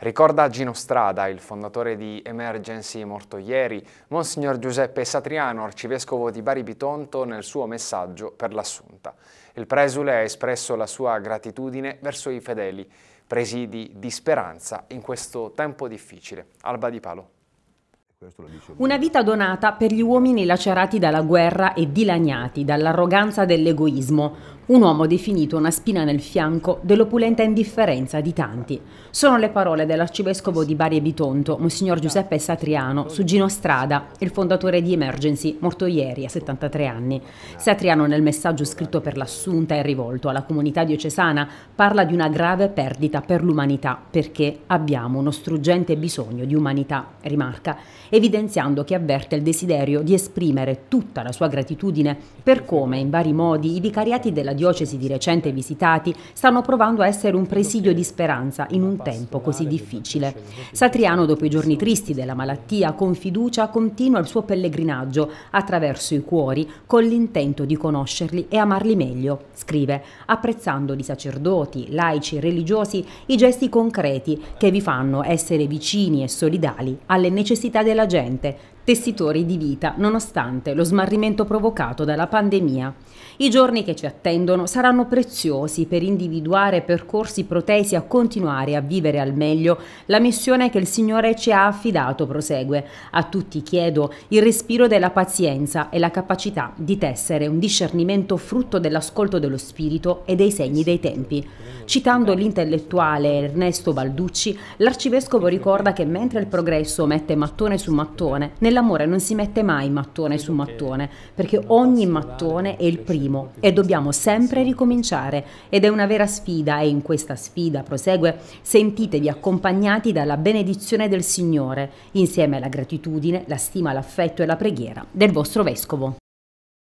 Ricorda Gino Strada, il fondatore di Emergency morto ieri, Monsignor Giuseppe Satriano, arcivescovo di Bari Bitonto, nel suo messaggio per l'assunta. Il presule ha espresso la sua gratitudine verso i fedeli, presidi di speranza in questo tempo difficile. Alba Di Palo. Una vita donata per gli uomini lacerati dalla guerra e dilaniati dall'arroganza dell'egoismo, un uomo definito una spina nel fianco dell'opulenta indifferenza di tanti. Sono le parole dell'arcivescovo di Bari e Bitonto, Monsignor Giuseppe Satriano, su Gino Strada, il fondatore di Emergency, morto ieri a 73 anni. Satriano nel messaggio scritto per l'assunta e rivolto alla comunità diocesana parla di una grave perdita per l'umanità perché abbiamo uno struggente bisogno di umanità, rimarca, evidenziando che avverte il desiderio di esprimere tutta la sua gratitudine per come in vari modi i vicariati della diocesi di recente visitati stanno provando a essere un presidio di speranza in un tempo così difficile. Satriano, dopo i giorni tristi della malattia, con fiducia continua il suo pellegrinaggio attraverso i cuori con l'intento di conoscerli e amarli meglio, scrive, apprezzando di sacerdoti, laici, e religiosi i gesti concreti che vi fanno essere vicini e solidali alle necessità della gente, tessitori di vita nonostante lo smarrimento provocato dalla pandemia. I giorni che ci attendono saranno preziosi per individuare percorsi protesi a continuare a vivere al meglio la missione che il Signore ci ha affidato, prosegue. A tutti chiedo il respiro della pazienza e la capacità di tessere un discernimento frutto dell'ascolto dello Spirito e dei segni dei tempi. Citando l'intellettuale Ernesto Balducci, l'arcivescovo ricorda che mentre il progresso mette mattone su mattone, nella l'amore non si mette mai mattone su mattone, perché ogni mattone è il primo e dobbiamo sempre ricominciare. Ed è una vera sfida e in questa sfida, prosegue, sentitevi accompagnati dalla benedizione del Signore, insieme alla gratitudine, la stima, l'affetto e la preghiera del vostro Vescovo.